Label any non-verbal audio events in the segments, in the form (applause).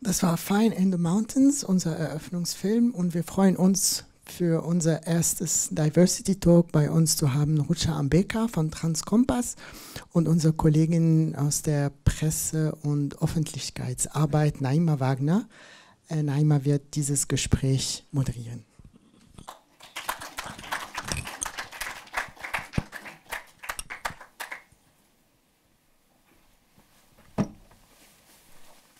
Das war Fine in the Mountains, unser Eröffnungsfilm. Und wir freuen uns für unser erstes Diversity Talk bei uns zu haben, Rucha Ambeka von Transkompass und unsere Kollegin aus der Presse- und Öffentlichkeitsarbeit, Naima Wagner. Äh, Naima wird dieses Gespräch moderieren.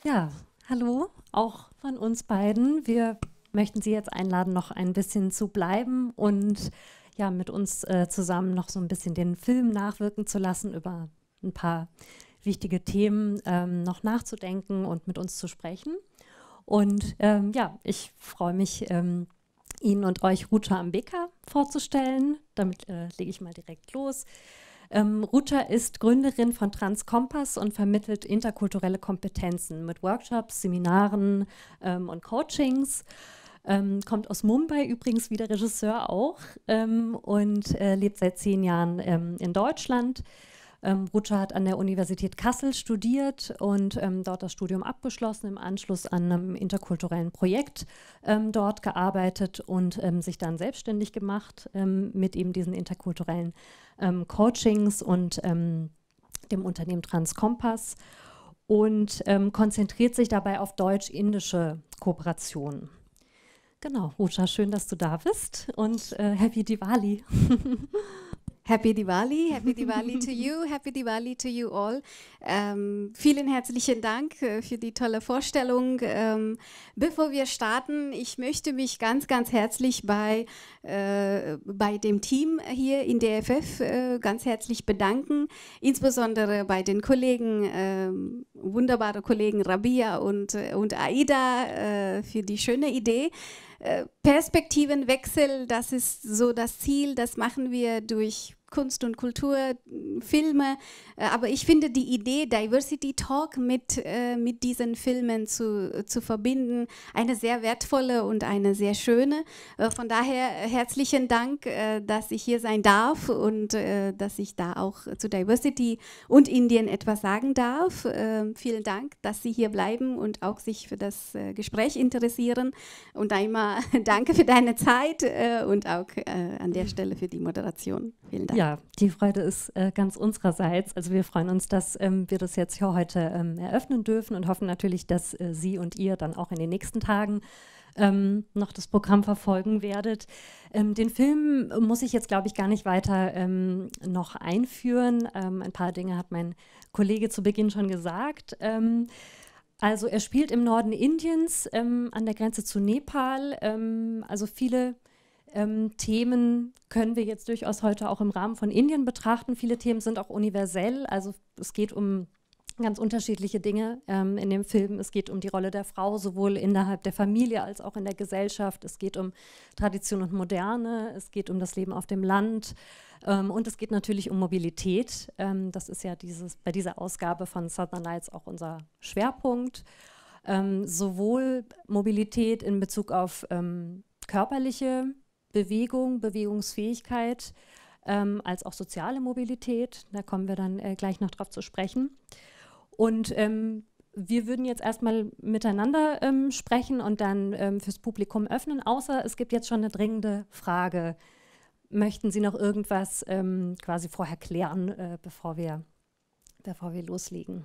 Ja, Hallo, auch von uns beiden. Wir möchten Sie jetzt einladen, noch ein bisschen zu bleiben und ja, mit uns äh, zusammen noch so ein bisschen den Film nachwirken zu lassen, über ein paar wichtige Themen ähm, noch nachzudenken und mit uns zu sprechen. Und ähm, ja, ich freue mich, ähm, Ihnen und euch Ruta Ambeka vorzustellen. Damit äh, lege ich mal direkt los. Ähm, Ruta ist Gründerin von Transkompass und vermittelt interkulturelle Kompetenzen mit Workshops, Seminaren ähm, und Coachings. Ähm, kommt aus Mumbai übrigens, wie der Regisseur auch, ähm, und äh, lebt seit zehn Jahren ähm, in Deutschland. Ähm, Rutscher hat an der Universität Kassel studiert und ähm, dort das Studium abgeschlossen, im Anschluss an einem interkulturellen Projekt ähm, dort gearbeitet und ähm, sich dann selbstständig gemacht ähm, mit eben diesen interkulturellen ähm, Coachings und dem Unternehmen Transkompass und konzentriert sich dabei auf deutsch-indische Kooperationen. Genau, Rutscher, schön, dass du da bist und äh, Happy Diwali. (laughs) Happy Diwali, Happy Diwali to you, Happy Diwali to you all. Ähm, vielen herzlichen Dank äh, für die tolle Vorstellung. Ähm, bevor wir starten, ich möchte mich ganz, ganz herzlich bei, äh, bei dem Team hier in der FF äh, ganz herzlich bedanken, insbesondere bei den Kollegen, äh, wunderbare Kollegen Rabia und, äh, und Aida äh, für die schöne Idee. Perspektivenwechsel, das ist so das Ziel, das machen wir durch Kunst und Kultur, äh, Filme. Äh, aber ich finde die Idee, Diversity Talk mit, äh, mit diesen Filmen zu, zu verbinden, eine sehr wertvolle und eine sehr schöne. Äh, von daher herzlichen Dank, dass ich hier sein darf und dass ich da auch zu Diversity und Indien etwas sagen darf. vielen Dank, dass Sie hier bleiben und auch sich für das Gespräch interessieren. Und einmal (laughs) danke für deine Zeit und auch an der Stelle für die Moderation. Vielen Dank. Ja, die Freude ist äh, ganz unsererseits. Also wir freuen uns, dass ähm, wir das jetzt hier heute ähm, eröffnen dürfen und hoffen natürlich, dass äh, Sie und ihr dann auch in den nächsten Tagen ähm, noch das Programm verfolgen werdet. Ähm, den Film muss ich jetzt, glaube ich, gar nicht weiter ähm, noch einführen. Ähm, ein paar Dinge hat mein Kollege zu Beginn schon gesagt. also er spielt im Norden Indiens an der Grenze zu Nepal. also viele ähm, Themen können wir jetzt durchaus heute auch im Rahmen von Indien betrachten. Viele Themen sind auch universell. Also es geht um ganz unterschiedliche Dinge ähm, in dem Film. Es geht um die Rolle der Frau, sowohl innerhalb der Familie als auch in der Gesellschaft. Es geht um Tradition und Moderne. Es geht um das Leben auf dem Land. Ähm, und es geht natürlich um Mobilität. Ähm, das ist ja dieses, bei dieser Ausgabe von Southern Lights auch unser Schwerpunkt. Ähm, sowohl Mobilität in Bezug auf ähm, körperliche Bewegung, Bewegungsfähigkeit ähm, als auch soziale Mobilität. Da kommen wir dann äh, gleich noch drauf zu sprechen. Und ähm, wir würden jetzt erstmal miteinander ähm, sprechen und dann ähm, fürs Publikum öffnen, außer es gibt jetzt schon eine dringende Frage. Möchten Sie noch irgendwas ähm, quasi vorher klären, äh, bevor, wir, bevor wir loslegen?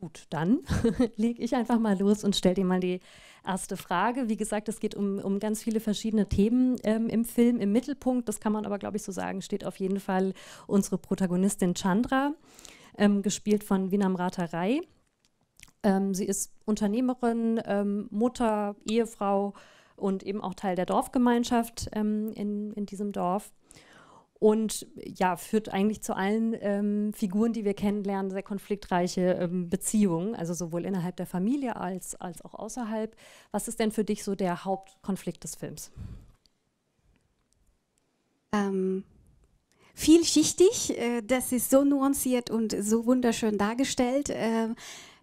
Gut, dann (laughs) lege ich einfach mal los und stelle dir mal die erste Frage. Wie gesagt, es geht um, um ganz viele verschiedene Themen ähm, im Film. Im Mittelpunkt, das kann man aber, glaube ich, so sagen, steht auf jeden Fall unsere Protagonistin Chandra, ähm, gespielt von Vinamrata Rai. Ähm, sie ist Unternehmerin, ähm, Mutter, Ehefrau und eben auch Teil der Dorfgemeinschaft ähm, in, in diesem Dorf und ja, führt eigentlich zu allen ähm, Figuren, die wir kennenlernen, sehr konfliktreiche ähm, Beziehungen, also sowohl innerhalb der Familie als, als auch außerhalb. Was ist denn für dich so der Hauptkonflikt des Films? Ähm, vielschichtig, äh, das ist so nuanciert und so wunderschön dargestellt. Äh,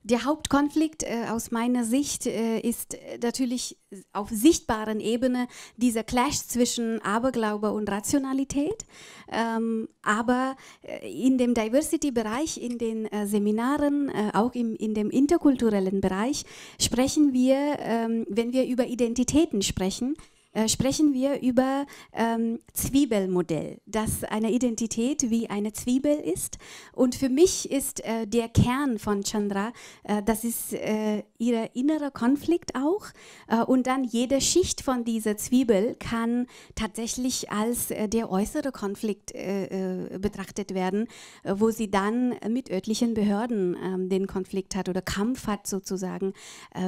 der Hauptkonflikt äh, aus meiner Sicht äh, ist äh, natürlich auf sichtbaren Ebene dieser Clash zwischen Aberglaube und Rationalität. Ähm, aber äh, in dem Diversity-Bereich, in den äh, Seminaren, äh, auch im, in dem interkulturellen Bereich, sprechen wir, ähm, wenn wir über Identitäten sprechen, äh, sprechen wir über ähm, Zwiebelmodell, dass eine Identität wie eine Zwiebel ist. Und für mich ist äh, der Kern von Chandra, äh, das ist äh, ihr innerer Konflikt auch. Äh, und dann jede Schicht von dieser Zwiebel kann tatsächlich als äh, der äußere Konflikt betrachtet werden, wo sie dann mit örtlichen Behörden ähm, den Konflikt hat oder Kampf hat sozusagen,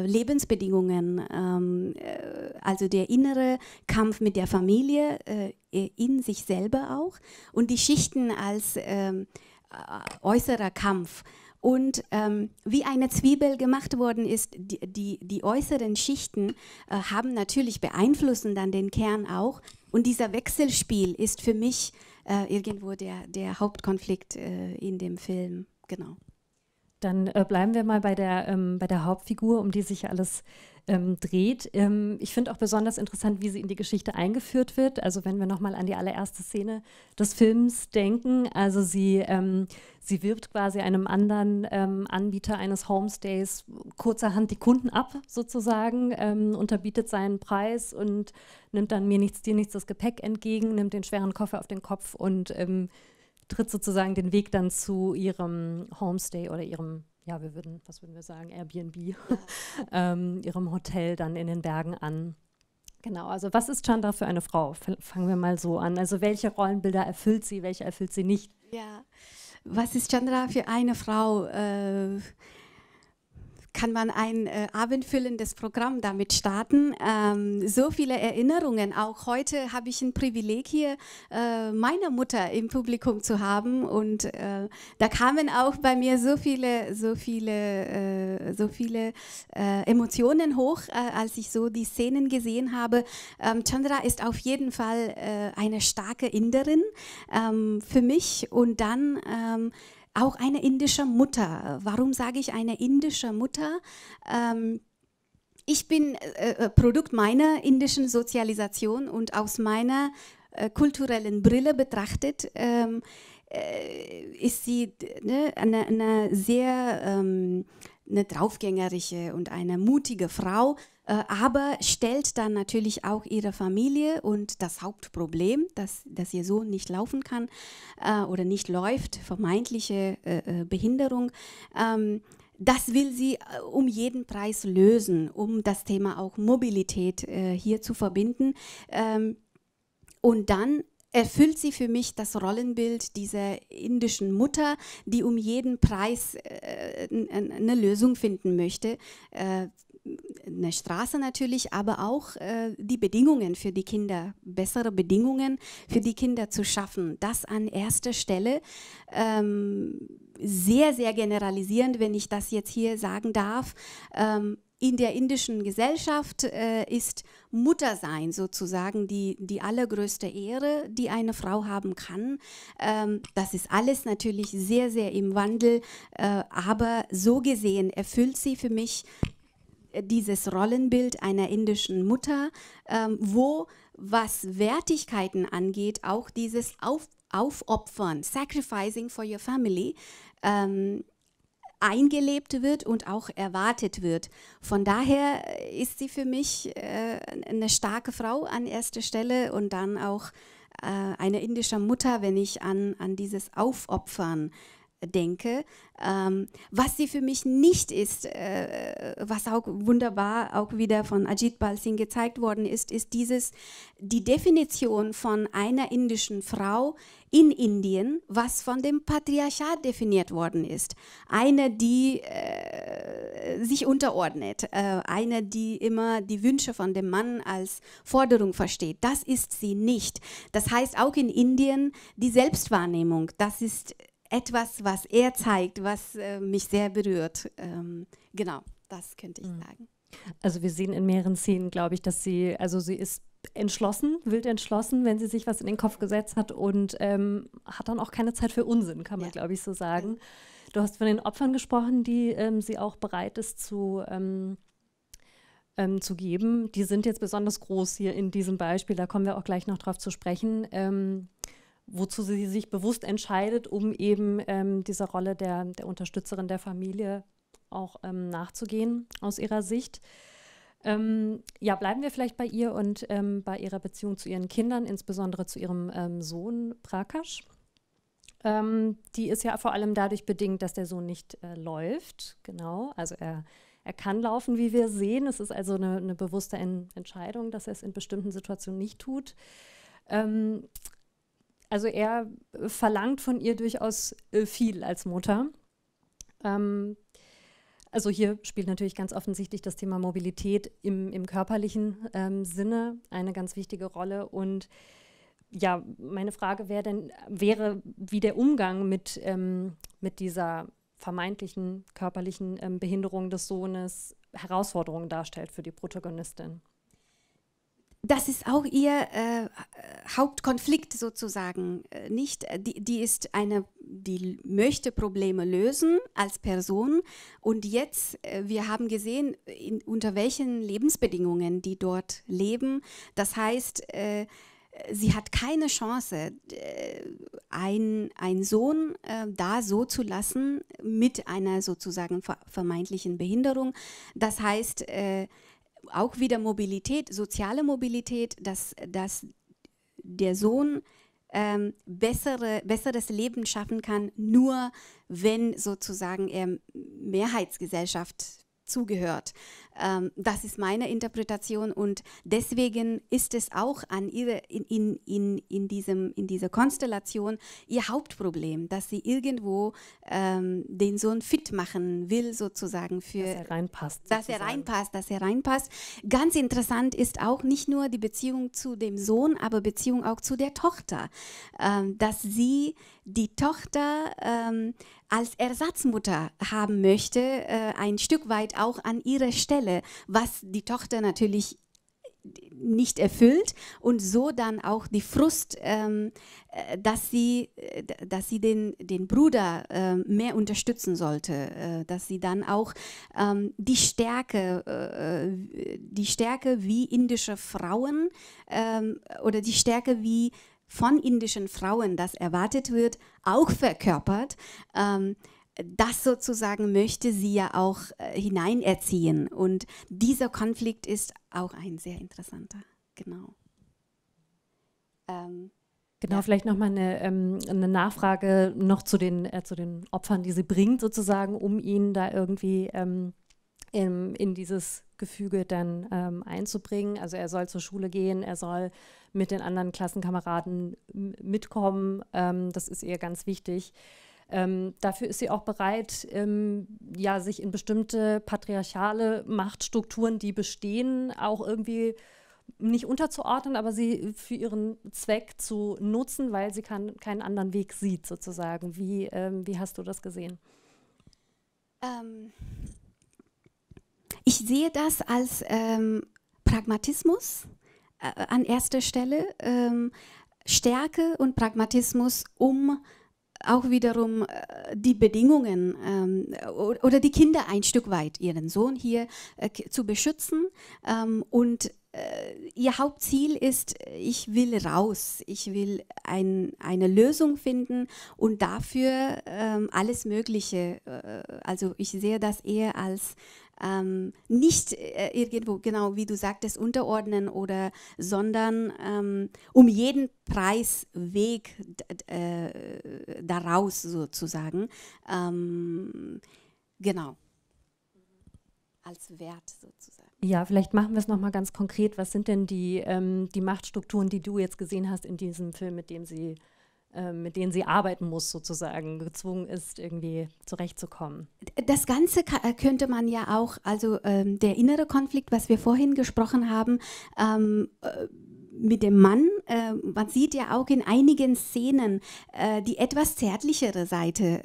Lebensbedingungen, ähm, also der innere Kampf mit der Familie, äh, in sich selber auch und die Schichten als ähm, äh, äußerer Kampf. Und ähm, wie eine Zwiebel gemacht worden ist, die, die, die äußeren Schichten äh, haben natürlich beeinflussen dann den Kern auch. Und dieser Wechselspiel ist für mich äh, irgendwo der, der Hauptkonflikt äh, in dem Film. Genau. Dann äh, bleiben wir mal bei der, ähm, bei der Hauptfigur, um die sich alles äh, ähm, dreht. Ähm, ich finde auch besonders interessant, wie sie in die Geschichte eingeführt wird. Also wenn wir nochmal an die allererste Szene des Films denken, also sie, ähm, sie wirbt quasi einem anderen ähm, Anbieter eines Homestays kurzerhand die Kunden ab, sozusagen, ähm, unterbietet seinen Preis und nimmt dann mir nichts, dir nichts das Gepäck entgegen, nimmt den schweren Koffer auf den Kopf und ähm, tritt sozusagen den Weg dann zu ihrem Homestay oder ihrem ja, wir würden, was würden wir sagen, Airbnb, ja. (laughs) ähm, ihrem Hotel dann in den Bergen an. Genau, also was ist Chandra für eine Frau? Fangen wir mal so an. Also welche Rollenbilder erfüllt sie, welche erfüllt sie nicht? Ja, was ist Chandra für eine Frau? Äh, kann man ein äh, abendfüllendes Programm damit starten. Ähm, so viele Erinnerungen. Auch heute habe ich ein Privileg hier, äh, meine Mutter im Publikum zu haben. Und äh, da kamen auch bei mir so viele, so viele, äh, so viele äh, Emotionen hoch, äh, als ich so die Szenen gesehen habe. Ähm, Chandra ist auf jeden Fall eine starke Inderin ähm, für mich. Und dann ähm, auch eine indische Mutter. Warum sage ich eine indische Mutter? Ähm, ich bin äh, äh, Produkt meiner indischen Sozialisation und aus meiner äh, kulturellen Brille betrachtet ähm, äh, ist sie ne, eine, eine, sehr ähm, eine draufgängerische und eine mutige Frau, äh, aber stellt dann natürlich auch ihre Familie und das Hauptproblem, dass, dass ihr Sohn nicht laufen kann äh, oder nicht läuft, vermeintliche äh, äh Behinderung. Ähm, das will sie äh, um jeden Preis lösen, um das Thema auch Mobilität hier zu verbinden. Ähm, und dann erfüllt sie für mich das Rollenbild dieser indischen Mutter, die um jeden Preis äh, eine Lösung finden möchte, äh, eine Straße natürlich, aber auch äh, die Bedingungen für die Kinder, bessere Bedingungen für die Kinder zu schaffen. Das an erster Stelle. Ähm, sehr, sehr generalisierend, wenn ich das jetzt hier sagen darf. Ähm, in der indischen Gesellschaft äh, ist Muttersein sozusagen die, die allergrößte Ehre, die eine Frau haben kann. Ähm, das ist alles natürlich sehr, sehr im Wandel, äh, aber so gesehen erfüllt sie für mich dieses Rollenbild einer indischen Mutter, ähm, wo was Wertigkeiten angeht, auch dieses Auf, Aufopfern, Sacrificing for your family, ähm, eingelebt wird und auch erwartet wird. Von daher äh, ist sie für mich äh, eine starke Frau an erster Stelle und dann auch äh, eine indische Mutter, wenn ich an, an dieses Aufopfern denke, ähm, was sie für mich nicht ist, äh, was auch wunderbar auch wieder von Ajit Balsing gezeigt worden ist, ist dieses die Definition von einer indischen Frau in Indien, was von dem Patriarchat definiert worden ist. Eine, die äh, sich unterordnet, äh, eine, die immer die Wünsche von dem Mann als Forderung versteht. Das ist sie nicht. Das heißt auch in Indien die Selbstwahrnehmung. Das ist etwas, was er zeigt, was äh, mich sehr berührt. Ähm, genau, das könnte ich mhm. sagen. Also wir sehen in mehreren Szenen, glaube ich, dass sie, also sie ist entschlossen, wild entschlossen, wenn sie sich was in den Kopf gesetzt hat und ähm, hat dann auch keine Zeit für Unsinn, kann man, ja. glaube ich, so sagen. Du hast von den Opfern gesprochen, die ähm, sie auch bereit ist zu, ähm, ähm, zu geben. Die sind jetzt besonders groß hier in diesem Beispiel, da kommen wir auch gleich noch drauf zu sprechen. Ähm, wozu sie sich bewusst entscheidet, um eben ähm, dieser Rolle der, der Unterstützerin der Familie auch ähm, nachzugehen aus ihrer Sicht. Ähm, ja, bleiben wir vielleicht bei ihr und ähm, bei ihrer Beziehung zu ihren Kindern, insbesondere zu ihrem ähm, Sohn Prakash. Ähm, die ist ja vor allem dadurch bedingt, dass der Sohn nicht äh, läuft. Genau, also er, er kann laufen, wie wir sehen. Es ist also eine, eine bewusste Entscheidung, dass er es in bestimmten Situationen nicht tut. Ähm, also er äh, verlangt von ihr durchaus äh, viel als Mutter. Ähm, also hier spielt natürlich ganz offensichtlich das Thema Mobilität im, im körperlichen ähm, Sinne eine ganz wichtige Rolle. Und ja, meine Frage wär denn, wäre, wie der Umgang mit, ähm, mit dieser vermeintlichen körperlichen ähm, Behinderung des Sohnes Herausforderungen darstellt für die Protagonistin das ist auch ihr äh, Hauptkonflikt sozusagen, äh, nicht? Äh, die, die ist eine, die möchte Probleme lösen als Person und jetzt, äh, wir haben gesehen, in, unter welchen Lebensbedingungen die dort leben. Das heißt, äh, sie hat keine Chance, einen, einen Sohn äh, da so zu lassen mit einer sozusagen vermeintlichen Behinderung. Das heißt, äh, auch wieder Mobilität, soziale Mobilität, dass, dass der Sohn ähm, bessere, besseres Leben schaffen kann, nur wenn sozusagen er Mehrheitsgesellschaft zugehört. Ähm, das ist meine Interpretation und deswegen ist es auch an ihre, in, in, in, in, diesem, in dieser Konstellation ihr Hauptproblem, dass sie irgendwo ähm, den Sohn fit machen will, sozusagen für. Dass er reinpasst. Sozusagen. Dass er reinpasst, dass er reinpasst. Ganz interessant ist auch nicht nur die Beziehung zu dem Sohn, aber Beziehung auch zu der Tochter. Ähm, dass sie die Tochter ähm, als Ersatzmutter haben möchte, äh, ein Stück weit auch an ihrer Stelle. Stelle, was die Tochter natürlich nicht erfüllt und so dann auch die Frust, ähm, äh, dass sie, äh, dass sie den, den Bruder äh, mehr unterstützen sollte, äh, dass sie dann auch ähm, die Stärke, äh, äh die Stärke wie indische Frauen ähm, oder die Stärke wie von indischen Frauen, das erwartet wird, auch verkörpert. Ähm, das sozusagen möchte sie ja auch äh, hineinerziehen. Und dieser Konflikt ist auch ein sehr interessanter. Genau. Ähm, genau, ja. vielleicht nochmal eine, ähm, eine Nachfrage noch zu den, äh, zu den Opfern, die sie bringt, sozusagen, um ihn da irgendwie ähm, in, in, dieses Gefüge dann ähm, einzubringen. Also er soll zur Schule gehen, er soll mit den anderen Klassenkameraden mitkommen. Ähm, das ist ihr ganz wichtig. Ähm, dafür ist sie auch bereit, ähm, ja, sich in bestimmte patriarchale Machtstrukturen, die bestehen, auch irgendwie nicht unterzuordnen, aber sie für ihren Zweck zu nutzen, weil sie kann, keinen anderen Weg sieht, sozusagen. Wie, ähm, wie hast du das gesehen? Ähm, ich sehe das als ähm, Pragmatismus äh, an erster Stelle. Ähm, Stärke und Pragmatismus, um auch wiederum äh, die Bedingungen ähm, oder die Kinder ein Stück weit, ihren Sohn hier äh, zu beschützen ähm, und äh, ihr Hauptziel ist, ich will raus, ich will ein, eine Lösung finden und dafür ähm, alles Mögliche. Äh, also ich sehe das eher als ähm, nicht äh, irgendwo, genau wie du sagtest, unterordnen oder, sondern ähm, um jeden Preis Weg äh, daraus sozusagen. Ähm, genau. Als Wert sozusagen. Ja, vielleicht machen wir es nochmal ganz konkret. Was sind denn die, ähm, die Machtstrukturen, die du jetzt gesehen hast in diesem Film, mit dem sie ähm, mit denen sie arbeiten muss, sozusagen, gezwungen ist, irgendwie zurechtzukommen. Das Ganze äh, könnte man ja auch, also ähm, der innere Konflikt, was wir vorhin gesprochen haben, ähm, äh mit dem Mann, äh, man sieht ja auch in einigen Szenen äh, die etwas zärtlichere Seite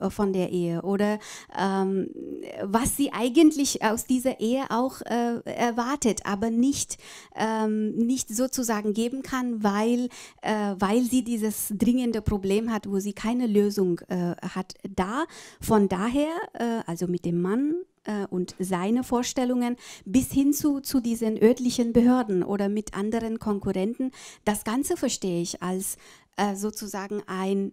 äh, von der Ehe oder ähm, was sie eigentlich aus dieser Ehe auch äh, erwartet, aber nicht, ähm, nicht sozusagen geben kann, weil, äh, weil sie dieses dringende Problem hat, wo sie keine Lösung äh, hat. Da, von daher, also mit dem Mann äh, und seine Vorstellungen bis hin zu, zu diesen örtlichen Behörden oder mit anderen Konkurrenten. Das Ganze verstehe ich als äh, sozusagen ein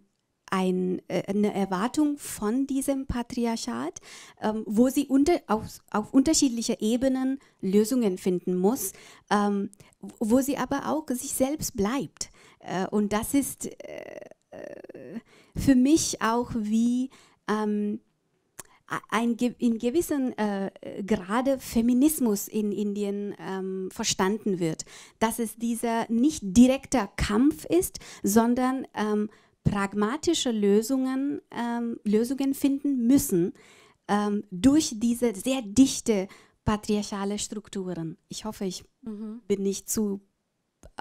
ein, äh, eine Erwartung von diesem Patriarchat, ähm, wo sie unter, auf, auf unterschiedlicher Ebenen Lösungen finden muss, ähm, wo sie aber auch sich selbst bleibt. Äh, und das ist äh, äh für mich auch wie ähm, ein, in gewissen äh, Grade Feminismus in Indien ähm, verstanden wird. Dass es dieser nicht direkter Kampf ist, sondern ähm, pragmatische Lösungen, ähm, Lösungen finden müssen ähm, durch diese sehr dichte patriarchale Strukturen. Ich hoffe, ich mhm. bin nicht zu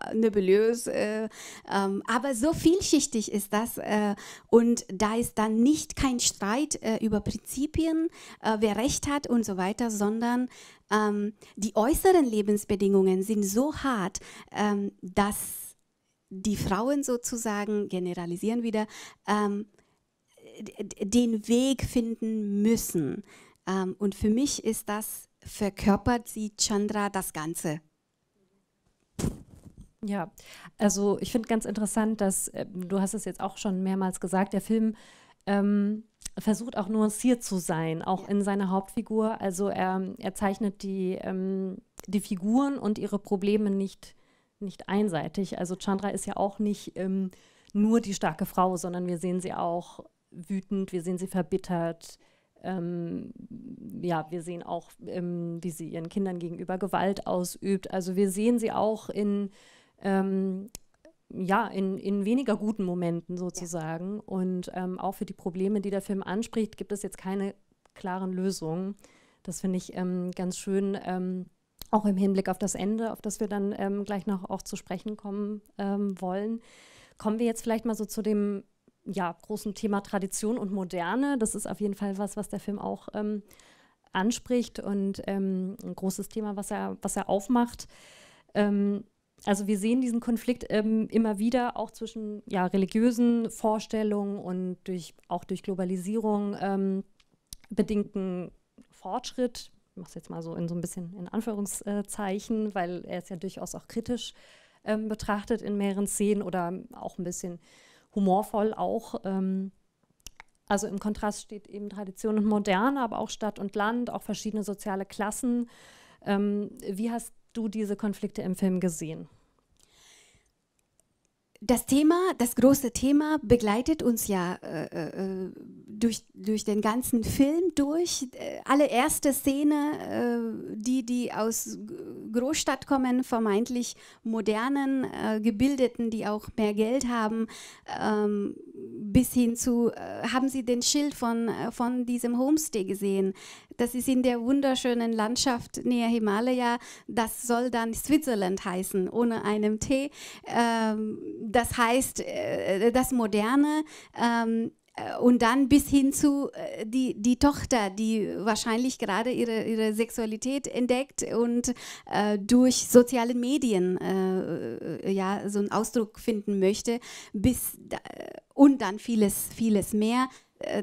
äh, nebulös, äh, ähm, aber so vielschichtig ist das äh, und da ist dann nicht kein Streit äh, über Prinzipien, äh, wer Recht hat und so weiter, sondern ähm, die äußeren Lebensbedingungen sind so hart, ähm, dass die Frauen sozusagen, generalisieren wieder, ähm, den Weg finden müssen. Ähm, und für mich ist das, verkörpert sie Chandra das Ganze. Ja, also ich finde ganz interessant, dass äh, du hast es jetzt auch schon mehrmals gesagt, der Film ähm, versucht auch nuanciert zu sein, auch ja. in seiner Hauptfigur. Also er, er zeichnet die, ähm, die Figuren und ihre Probleme nicht, nicht einseitig. Also Chandra ist ja auch nicht ähm, nur die starke Frau, sondern wir sehen sie auch wütend, wir sehen sie verbittert. Ähm, ja, wir sehen auch, ähm, wie sie ihren Kindern gegenüber Gewalt ausübt. Also wir sehen sie auch in ähm, ja, in, in weniger guten Momenten sozusagen. Ja. Und ähm, auch für die Probleme, die der Film anspricht, gibt es jetzt keine klaren Lösungen. Das finde ich ähm, ganz schön, ähm, auch im Hinblick auf das Ende, auf das wir dann ähm, gleich noch auch zu sprechen kommen ähm, wollen. Kommen wir jetzt vielleicht mal so zu dem ja, großen Thema Tradition und Moderne. Das ist auf jeden Fall was, was der Film auch ähm, anspricht und ein großes Thema, was er, was er aufmacht. Ähm, also wir sehen diesen Konflikt ähm, immer wieder auch zwischen ja, religiösen Vorstellungen und durch, auch durch Globalisierung ähm, bedingten Fortschritt. Ich mache es jetzt mal so in so ein bisschen in Anführungszeichen, weil er ist ja durchaus auch kritisch ähm, betrachtet in mehreren Szenen oder auch ein bisschen humorvoll auch. Ähm. also im Kontrast steht eben Tradition und Moderne, aber auch Stadt und Land, auch verschiedene soziale Klassen. Ähm, wie hast du diese Konflikte im Film gesehen? das Thema, das große Thema begleitet uns ja äh, äh, äh durch, durch den ganzen Film durch. Äh, Alle erste Szene, äh, die, die aus Großstadt kommen, vermeintlich modernen, äh, gebildeten, die auch mehr Geld haben, ähm, bis hin zu, haben Sie den Schild von, von diesem Homestay gesehen? Das ist in der wunderschönen Landschaft näher Himalaya. Das soll dann Switzerland heißen, ohne einem T. Ähm, das heißt, äh, äh, das Moderne ähm, äh, und dann bis hin zu die, die Tochter, die wahrscheinlich gerade ihre, ihre Sexualität entdeckt und äh, durch soziale Medien äh, ja, so einen Ausdruck finden möchte, bis, und dann vieles, vieles mehr.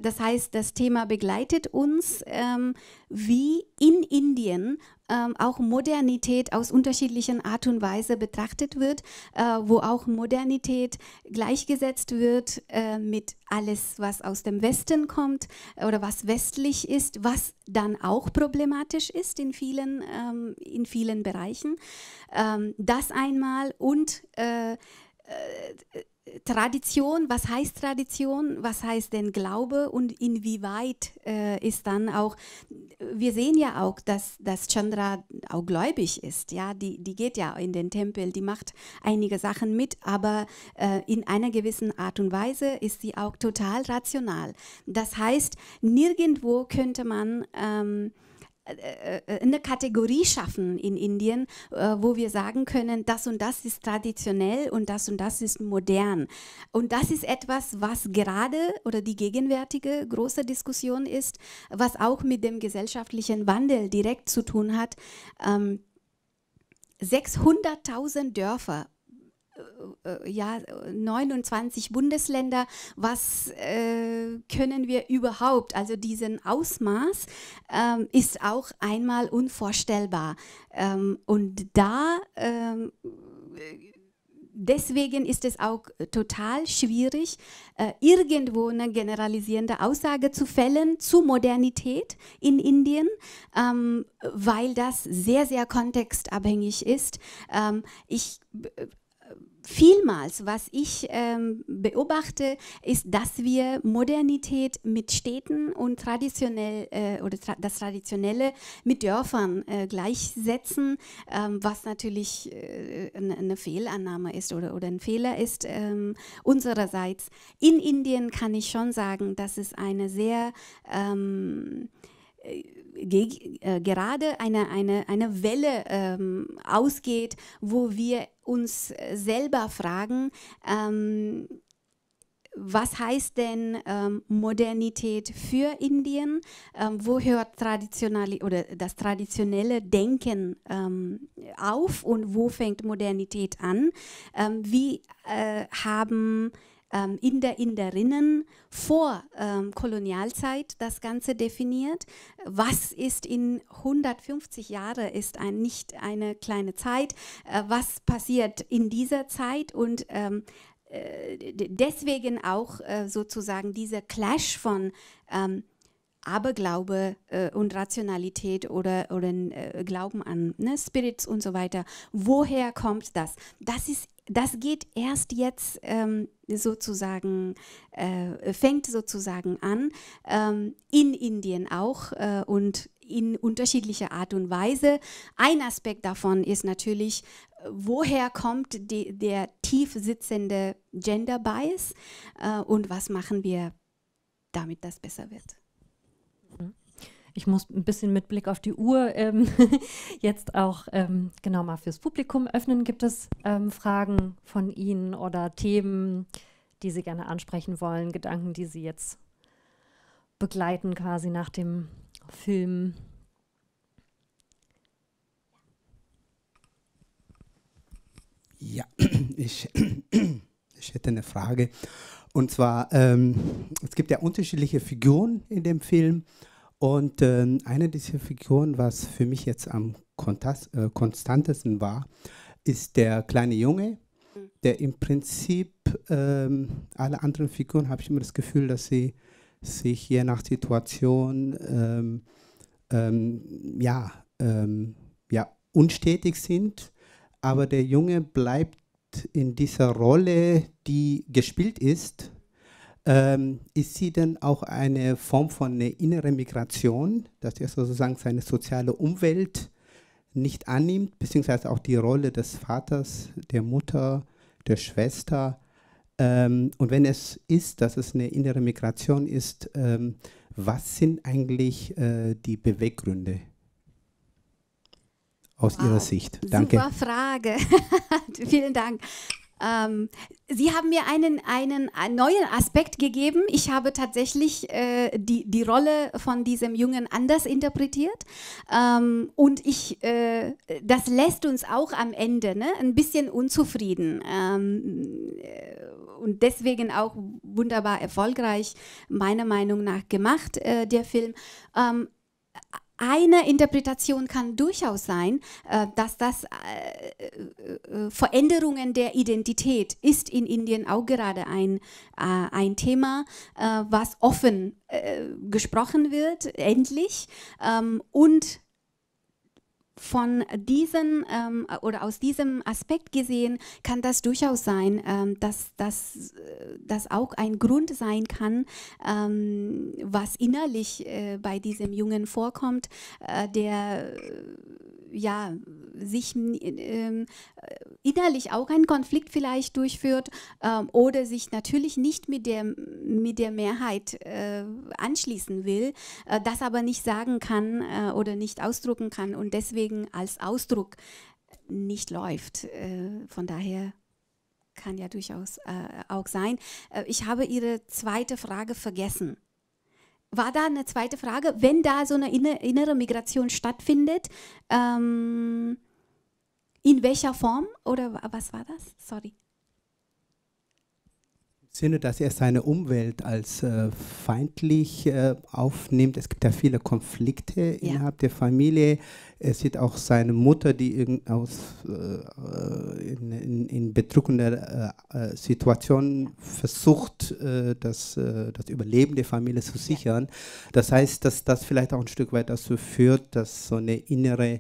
Das heißt, das Thema begleitet uns ähm, wie in Indien, ähm, auch Modernität aus unterschiedlichen Art und Weise betrachtet wird, äh, wo auch Modernität gleichgesetzt wird äh, mit alles, was aus dem Westen kommt äh, oder was westlich ist, was dann auch problematisch ist in vielen, ähm, in vielen Bereichen. Ähm, das einmal und äh, äh Tradition, was heißt Tradition, was heißt denn Glaube und inwieweit äh, ist dann auch, wir sehen ja auch, dass, dass Chandra auch gläubig ist, ja, die, die geht ja in den Tempel, die macht einige Sachen mit, aber äh, in einer gewissen Art und Weise ist sie auch total rational. Das heißt, nirgendwo könnte man ähm, äh, äh, eine Kategorie schaffen in Indien, äh, wo wir sagen können, das und das ist traditionell und das und das ist modern. Und das ist etwas, was gerade oder die gegenwärtige große Diskussion ist, was auch mit dem gesellschaftlichen Wandel direkt zu tun hat. 600.000 ähm, Dörfer äh, ja, 29 Bundesländer, was äh, können wir überhaupt? Also diesen Ausmaß ähm, ist auch einmal unvorstellbar. Ähm, und da ähm, deswegen ist es auch total schwierig, äh, irgendwo eine generalisierende Aussage zu fällen zu Modernität in Indien, ähm, weil das sehr, sehr kontextabhängig ist. Ähm, ich äh, Vielmals, was ich ähm, beobachte, ist, dass wir Modernität mit Städten und traditionell äh, oder tra das Traditionelle mit Dörfern äh, gleichsetzen, ähm, was natürlich äh, eine äh, ne Fehlannahme ist oder, oder ein Fehler ist ähm, unsererseits. In Indien kann ich schon sagen, dass es eine sehr ähm, äh, gerade eine, eine, eine Welle ähm, ausgeht, wo wir uns selber fragen, ähm, was heißt denn ähm, Modernität für Indien? Ähm, wo hört traditionelle oder das traditionelle Denken ähm, auf und wo fängt Modernität an? Ähm, wie äh, haben ähm, Inder, Inderinnen vor ähm, Kolonialzeit das Ganze definiert. Was ist in 150 Jahren, ist ein, nicht eine kleine Zeit? Äh, was passiert in dieser Zeit? Und ähm, äh, deswegen auch äh, sozusagen dieser Clash von ähm, Aberglaube äh, und Rationalität oder, oder äh, Glauben an ne, Spirits und so weiter. Woher kommt das? Das ist das geht erst jetzt ähm, sozusagen, äh, fängt sozusagen an, ähm, in Indien auch äh, und in unterschiedlicher Art und Weise. Ein Aspekt davon ist natürlich, woher kommt die, der tief sitzende Gender Bias äh, und was machen wir, damit das besser wird ich muss ein bisschen mit Blick auf die Uhr ähm, (laughs) jetzt auch ähm, genau mal fürs Publikum öffnen. Gibt es ähm, Fragen von Ihnen oder Themen, die Sie gerne ansprechen wollen, Gedanken, die Sie jetzt begleiten quasi nach dem Film? Ja, (clears throat) ich, (clears throat) ich hätte eine Frage. Und zwar, ähm, es gibt ja unterschiedliche Figuren in dem Film. Und äh, eine dieser Figuren, was für mich jetzt am äh, konstantesten war, ist der kleine Junge, mhm. der im Prinzip ähm, alle anderen Figuren, habe ich immer das Gefühl, dass sie sich je nach Situation ähm, ähm, ja, ähm, ja, unstetig sind, aber der Junge bleibt in dieser Rolle, die gespielt ist, ähm, ist sie denn auch eine Form von einer äh, inneren Migration, dass er sozusagen seine soziale Umwelt nicht annimmt, beziehungsweise auch die Rolle des Vaters, der Mutter, der Schwester? Ähm, und wenn es ist, dass es eine innere Migration ist, ähm, was sind eigentlich äh, die Beweggründe aus wow. Ihrer Sicht? Danke. Super Frage. (laughs) Vielen Dank. Ähm, Sie haben mir einen, einen, einen neuen Aspekt gegeben. Ich habe tatsächlich äh, die, die Rolle von diesem Jungen anders interpretiert. Ähm, und ich, äh, das lässt uns auch am Ende ne, ein bisschen unzufrieden. Ähm, äh, und deswegen auch wunderbar erfolgreich, meiner Meinung nach, gemacht, äh, der Film. Ähm, eine Interpretation kann durchaus sein, äh, dass das äh, äh, Veränderungen der Identität ist in Indien auch gerade ein, ein Thema, was offen gesprochen wird, endlich. Ähm, und von diesen ähm, oder aus diesem Aspekt gesehen kann das durchaus sein, ähm, dass äh, das auch ein Grund sein kann, ähm, was innerlich äh, bei diesem Jungen vorkommt, äh, der äh, ja, sich äh, innerlich auch einen Konflikt vielleicht durchführt äh, oder sich natürlich nicht mit der, mit der Mehrheit äh, anschließen will, äh, das aber nicht sagen kann äh, oder nicht ausdrucken kann und deswegen als Ausdruck nicht läuft. Äh, von daher kann ja durchaus auch sein. ich habe Ihre zweite Frage vergessen war da eine zweite Frage, wenn da so eine innere Migration stattfindet, ähm, in welcher Form oder was war das? Sorry. Sinne, dass er seine Umwelt als äh, feindlich äh, aufnimmt. Es gibt ja viele Konflikte ja. innerhalb der Familie. Er sieht auch seine Mutter, die in, aus, äh, in, in, in bedrückender äh, äh, Situation versucht, äh, das, das Überleben der Familie zu sichern. Ja. Das heißt, dass das vielleicht auch ein Stück weit dazu führt, dass so eine innere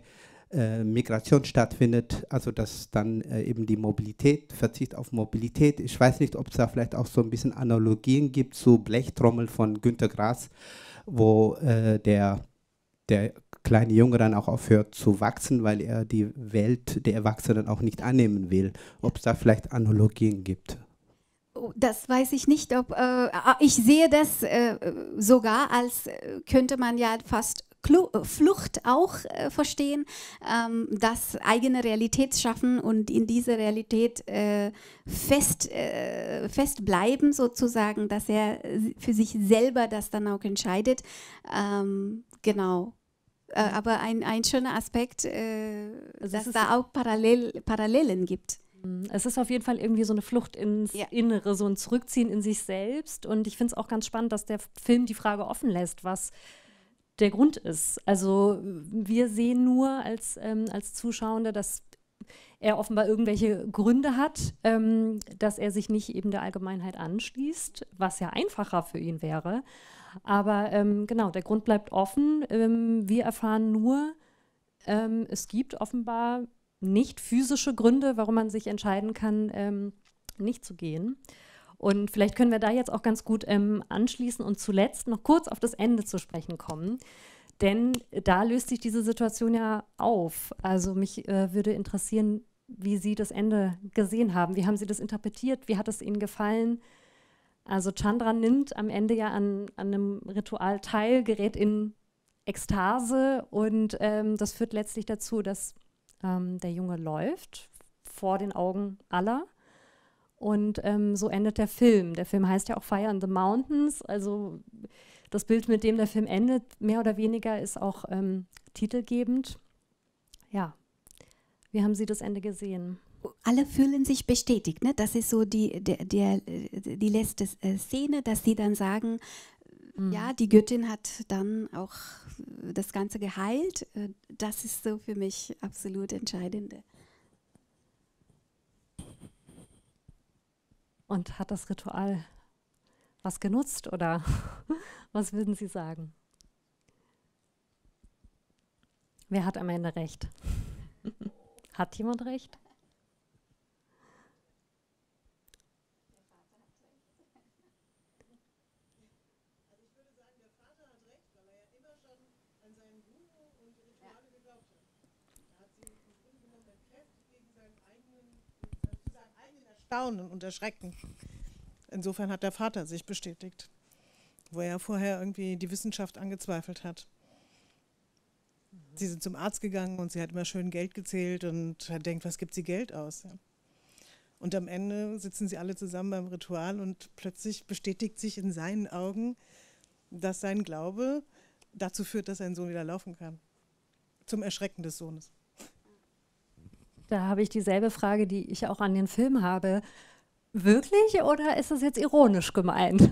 äh, Migration stattfindet, also dass dann äh, eben die Mobilität, Verzicht auf Mobilität. Ich weiß nicht, ob es da vielleicht auch so ein bisschen Analogien gibt zu Blechtrommel von Günter Grass, wo äh, der, der kleine Junge dann auch aufhört zu wachsen, weil er die Welt der Erwachsenen auch nicht annehmen will. Ob es da vielleicht Analogien gibt? Oh, das weiß ich nicht, ob äh, ah, ich sehe das äh, sogar als könnte man ja fast äh, Flucht auch äh, verstehen, ähm, das eigene Realität schaffen und in dieser Realität äh, fest, äh, fest bleiben sozusagen, dass er äh, für sich selber das dann auch entscheidet. Ähm, genau. Äh, aber ein, ein schöner Aspekt, also dass es da auch Parallel, Parallelen gibt. Mhm. Es ist auf jeden Fall irgendwie so eine Flucht ins ja. Innere, so ein Zurückziehen in sich selbst. Und ich finde es auch ganz spannend, dass der Film die Frage offen lässt, was der Grund ist. Also wir sehen nur als, ähm, als Zuschauende, dass er offenbar irgendwelche Gründe hat, ähm, dass er sich nicht eben der Allgemeinheit anschließt, was ja einfacher für ihn wäre. Aber ähm, genau, der Grund bleibt offen. Ähm, wir erfahren nur, ähm, es gibt offenbar nicht physische Gründe, warum man sich entscheiden kann, ähm, nicht zu gehen. Und vielleicht können wir da jetzt auch ganz gut ähm, anschließen und zuletzt noch kurz auf das Ende zu sprechen kommen. Denn äh, da löst sich diese Situation ja auf. Also mich äh, würde interessieren, wie Sie das Ende gesehen haben. Wie haben Sie das interpretiert? Wie hat es Ihnen gefallen? Also Chandra nimmt am Ende ja an, an einem Ritual teil, gerät in Ekstase und ähm, das führt letztlich dazu, dass ähm, der Junge läuft vor den Augen aller. Und ähm, so endet der Film. Der Film heißt ja auch Fire in the Mountains. Also das Bild, mit dem der Film endet, mehr oder weniger, ist auch ähm, titelgebend. Ja, wie haben Sie das Ende gesehen? Alle fühlen sich bestätigt. Ne? Das ist so die, der, der die letzte äh, Szene, dass sie dann sagen, mhm. ja, die Göttin hat dann auch äh, das Ganze geheilt. Äh, das ist so für mich absolut entscheidende. Und hat das Ritual was genutzt oder (laughs) was würden Sie sagen? Wer hat am Ende recht? (laughs) hat jemand recht? Staunen und Erschrecken. Insofern hat der Vater sich bestätigt, wo er vorher irgendwie die Wissenschaft angezweifelt hat. Sie sind zum Arzt gegangen und sie hat immer schön Geld gezählt und er denkt, was gibt sie Geld aus? Ja. Und am Ende sitzen sie alle zusammen beim Ritual und plötzlich bestätigt sich in seinen Augen, dass sein Glaube dazu führt, dass sein Sohn wieder laufen kann. Zum Erschrecken des Sohnes. Da habe ich dieselbe Frage, die ich auch an den Film habe. Wirklich oder ist das jetzt ironisch gemeint? (laughs)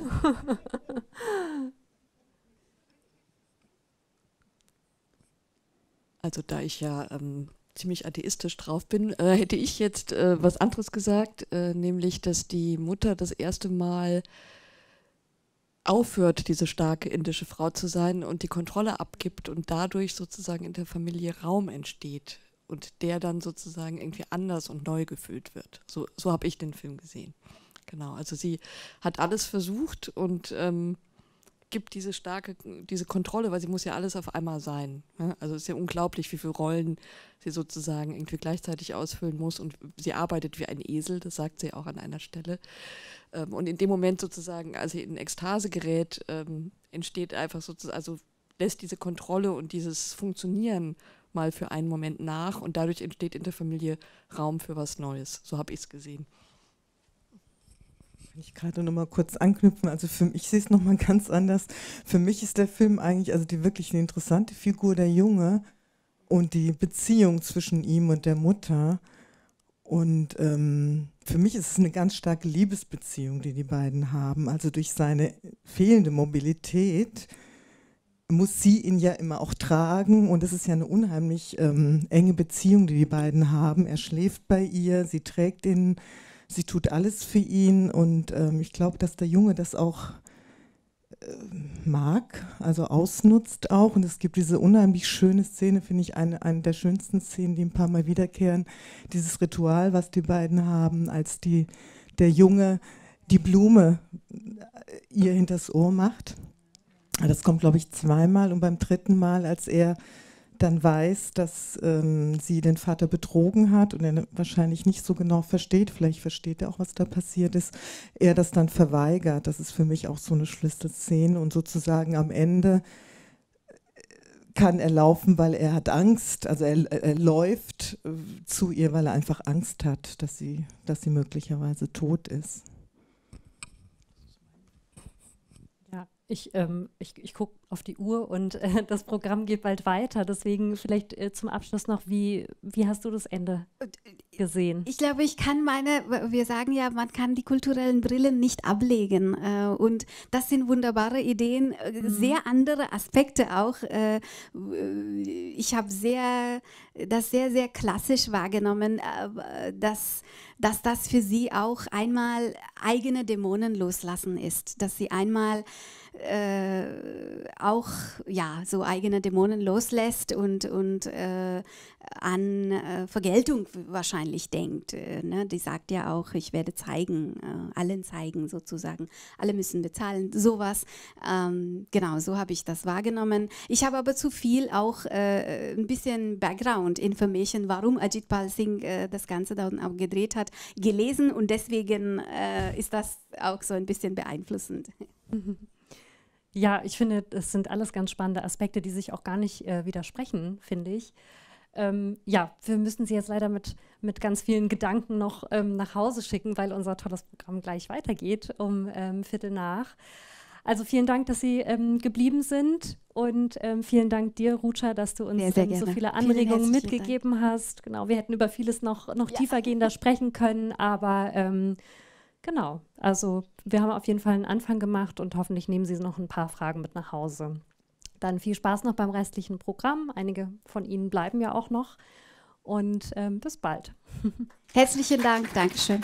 also da ich ja ähm, ziemlich atheistisch drauf bin, äh, hätte ich jetzt äh, was anderes gesagt, äh, nämlich, dass die Mutter das erste Mal aufhört, diese starke indische Frau zu sein und die Kontrolle abgibt und dadurch sozusagen in der Familie Raum entsteht und der dann sozusagen irgendwie anders und neu gefüllt wird. So, so habe ich den Film gesehen. Genau, also sie hat alles versucht und ähm, gibt diese starke, diese Kontrolle, weil sie muss ja alles auf einmal sein. Ne? Also es ist ja unglaublich, wie viele Rollen sie sozusagen irgendwie gleichzeitig ausfüllen muss und sie arbeitet wie ein Esel, das sagt sie auch an einer Stelle. Ähm, und in dem Moment sozusagen, als sie in Ekstase gerät, ähm, entsteht einfach sozusagen, also lässt diese Kontrolle und dieses Funktionieren mal für einen Moment nach und dadurch entsteht in der Familie Raum für was Neues. So habe ich es gesehen. Wenn ich gerade noch mal kurz anknüpfen, also für mich, ich sehe es noch mal ganz anders. Für mich ist der Film eigentlich, also die wirklich eine interessante Figur der Junge und die Beziehung zwischen ihm und der Mutter. Und ähm, für mich ist es eine ganz starke Liebesbeziehung, die die beiden haben. Also durch seine fehlende Mobilität muss sie ihn ja immer auch tragen und es ist ja eine unheimlich ähm, enge Beziehung, die die beiden haben. Er schläft bei ihr, sie trägt ihn, sie tut alles für ihn und ähm, ich glaube, dass der Junge das auch äh, mag, also ausnutzt auch und es gibt diese unheimlich schöne Szene, finde ich eine, eine der schönsten Szenen, die ein paar Mal wiederkehren, dieses Ritual, was die beiden haben, als die, der Junge die Blume äh, ihr hinters Ohr macht das kommt, glaube ich, zweimal und beim dritten Mal, als er dann weiß, dass ähm, sie den Vater betrogen hat und er wahrscheinlich nicht so genau versteht, vielleicht versteht er auch, was da passiert ist, er das dann verweigert. Das ist für mich auch so eine Schlüsselszene und sozusagen am Ende äh, kann er laufen, weil er hat Angst, also er, er läuft äh, zu ihr, weil er einfach Angst hat, dass sie, dass sie möglicherweise tot ist. ich, ähm, ich, ich gucke auf die Uhr und äh, (laughs) das Programm geht bald weiter. Deswegen vielleicht äh, zum Abschluss noch, wie, wie hast du das Ende äh, gesehen? Ich glaube, ich kann meine, wir sagen ja, man kann die kulturellen Brillen nicht ablegen. Äh, und das sind wunderbare Ideen, äh, mhm. sehr andere Aspekte auch. Äh, ich habe sehr, das sehr, sehr klassisch wahrgenommen, dass, dass das für sie auch einmal eigene Dämonen loslassen ist, dass sie einmal auch ja so eigene Dämonen loslässt und und äh, an äh, Vergeltung wahrscheinlich denkt. Äh, ne? Die sagt ja auch, ich werde zeigen, äh, allen zeigen sozusagen. Alle müssen bezahlen. Sowas. Ähm, genau, so habe ich das wahrgenommen. Ich habe aber zu viel auch äh, ein bisschen Background Information, warum Ajit Pal Singh äh, das Ganze dann auch gedreht hat, gelesen und deswegen ist das auch so ein bisschen beeinflussend. (laughs) Ja, ich finde, das sind alles ganz spannende Aspekte, die sich auch gar nicht äh, widersprechen, finde ich. Ähm, ja, wir müssen Sie jetzt leider mit, mit ganz vielen Gedanken noch ähm, nach Hause schicken, weil unser tolles Programm gleich weitergeht um ähm, Viertel nach. Also vielen Dank, dass Sie ähm, geblieben sind und ähm, vielen Dank dir, Rucha, dass du uns sehr, sehr ähm, so viele Anregungen mitgegeben Dank. hast. Genau, wir hätten über vieles noch, noch ja. tiefer gehender sprechen können, aber Genau. Also wir haben auf jeden Fall einen Anfang gemacht und hoffentlich nehmen Sie noch ein paar Fragen mit nach Hause. Dann viel Spaß noch beim restlichen Programm. Einige von Ihnen bleiben ja auch noch. Und ähm, bis bald. (laughs) Herzlichen Dank. Dankeschön.